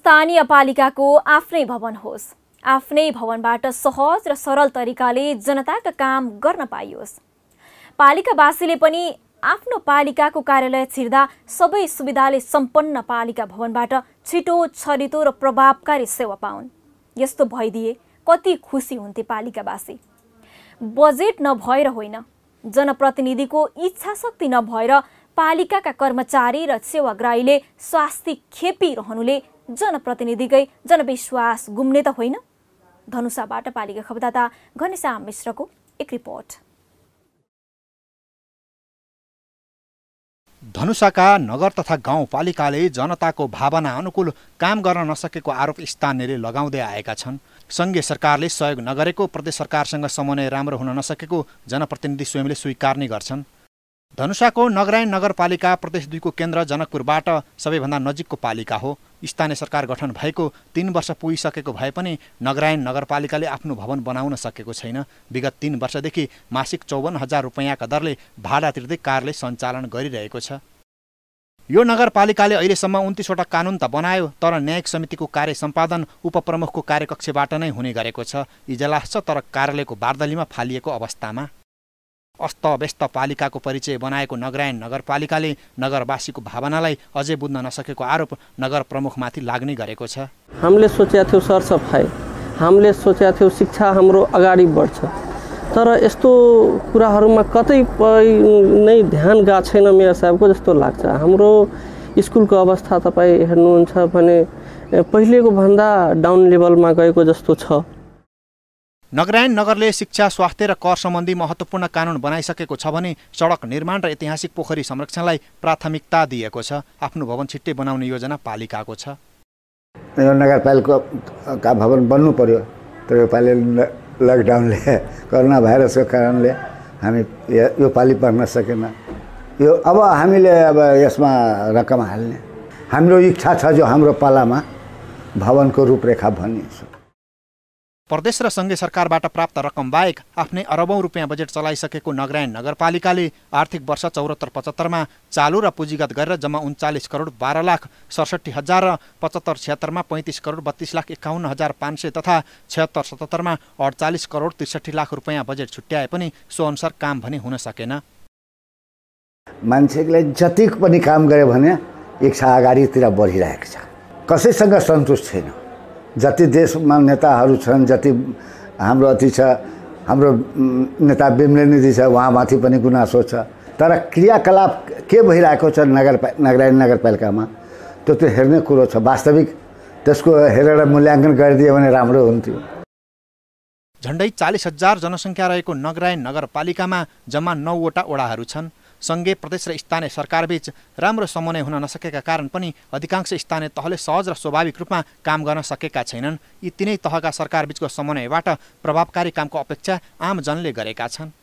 स्थानीय पालिकाको आफ्नै भवन होस् आफ्नै भवनबाट सहज र सरल तरिकाले जनताका काम गर्न पाइयोस् पालिकावासीले पनि आफ्नो पालिकाको कार्यालय छिर्दा सबै सुविधाले सम्पन्न पालिका भवनबाट छिटो छरितो र प्रभावकारी सेवा पाउन् यस्तो भइदिए कति खुसी हुन्थे पालिकावासी बजेट नभएर होइन जनप्रतिनिधिको इच्छा शक्ति नभएर पालिकाका कर्मचारी र सेवाग्राहीले स्वास्थ्य खेपिरहनुले जनप्रतिनिधिकै जनविश्वास गुम्ने त होइन धनुषाबाट पालिका खबरदाता घनिसा मिश्रको एक रिपोर्ट धनुषाका नगर तथा गाउँपालिकाले जनताको भावना अनुकूल काम गर्न नसकेको आरोप स्थानीयले लगाउँदै आएका छन् सङ्घीय सरकारले सहयोग नगरेको प्रदेश सरकारसँग समन्वय राम्रो हुन नसकेको जनप्रतिनिधि स्वयंले स्वीकार्ने गर्छन् धनुषाको नगरायन नगरपालिका प्रदेश दुईको केन्द्र जनकपुरबाट सबैभन्दा नजिकको पालिका हो स्थानीय सरकार गठन भएको तिन वर्ष पुगिसकेको भए पनि नगरायन नगरपालिकाले आफ्नो भवन बनाउन सकेको छैन विगत तिन वर्षदेखि मासिक चौवन्न हजार रुपियाँका दरले भाडा तिर्दै कार्यालय सञ्चालन गरिरहेको छ यो नगरपालिकाले अहिलेसम्म उन्तिसवटा कानुन त बनायो तर न्यायिक समितिको कार्य सम्पादन उपप्रमुखको कार्यकक्षबाट नै हुने गरेको छ इजलास छ तर कार्यालयको बार्दलीमा फालिएको अवस्थामा अस्त व्यस्त पालिकाको परिचय बनाएको नगरायण नगरपालिकाले नगरवासीको भावनालाई अझै बुझ्न नसकेको आरोप नगर प्रमुखमाथि लाग्ने गरेको छ हामीले सोचेका थियौँ सरसफाइ हामीले सोचेका थियौँ शिक्षा हाम्रो अगाडि बढ्छ तर यस्तो कुराहरूमा कतै नै ध्यान गएको छैन मेयर साहबको जस्तो लाग्छ हाम्रो स्कुलको अवस्था तपाईँ हेर्नुहुन्छ भने पहिलेको भन्दा डाउन लेभलमा गएको जस्तो छ नगरायण नगरले शिक्षा स्वास्थ्य र कर सम्बन्धी महत्त्वपूर्ण कानुन बनाइसकेको छ भने सडक निर्माण र ऐतिहासिक पोखरी संरक्षणलाई प्राथमिकता दिएको छ आफ्नो भवन छिट्टै बनाउने योजना पालिकाको छ यो नगरपालिकाका भवन बन्नु पर्यो तर यो पालि लकडाउनले कोरोना भाइरसको कारणले हामी यो पालि बन्न सकेन यो अब हामीले अब यसमा रकम हाल्ने हाम्रो इच्छा छ जो हाम्रो पालामा भवनको रूपरेखा भनिन्छ प्रदेश र सङ्घीय सरकारबाट प्राप्त रकम बाहेक आफ्नै अरबौँ रुपियाँ बजेट चलाइसकेको नगरायण नगरपालिकाले आर्थिक वर्ष चौरात्तर पचहत्तरमा चालु र पुँजीगत गरेर जम्मा उन्चालिस करोड बाह्र लाख सडसठी हजार र पचहत्तर छिहत्तरमा पैँतिस करोड बत्तिस लाख एकाउन्न हजार पाँच सय तथा छ्यात्तर सतहत्तरमा अडचालिस करोड त्रिसठी लाख रुपियाँ बजेट छुट्याए पनि सोअनुसार काम भने हुन सकेन मान्छेलाई जति पनि काम गर्यो भने इच्छा अगाडितिर बढिरहेको छ कसैसँग सन्तुष्ट छैन जति देशमा नेताहरू छन् जति हाम्रो अति छ हाम्रो नेता निधि छ उहाँमाथि पनि गुनासो छ तर क्रियाकलाप के भइरहेको छ नगर नगरायण नगरपालिकामा त्यो त हेर्ने कुरो छ वास्तविक त्यसको हेरेर मूल्याङ्कन गरिदियो भने राम्रो हुन्थ्यो झन्डै चालिस हजार जनसङ्ख्या रहेको नगराय नगरपालिकामा जम्मा नौवटा ओडाहरू छन् सङ्घीय प्रदेश र स्थानीय सरकारबीच राम्रो समन्वय हुन नसकेका कारण पनि अधिकांश स्थानीय तहले सहज र स्वाभाविक रूपमा काम गर्न सकेका छैनन् यी तिनै तहका सरकारबीचको समन्वयबाट प्रभावकारी कामको अपेक्षा आमजनले गरेका छन्